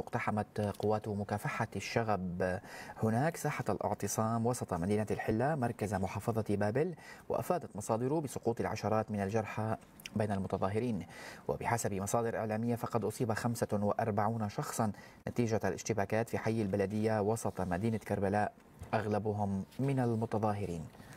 اقتحمت قوات مكافحة الشغب هناك ساحة الاعتصام وسط مدينة الحلة مركز محافظة بابل وأفادت مصادره بسقوط العشرات من الجرحى بين المتظاهرين وبحسب مصادر إعلامية فقد أصيب 45 شخصا نتيجة الاشتباكات في حي البلدية وسط مدينة كربلاء أغلبهم من المتظاهرين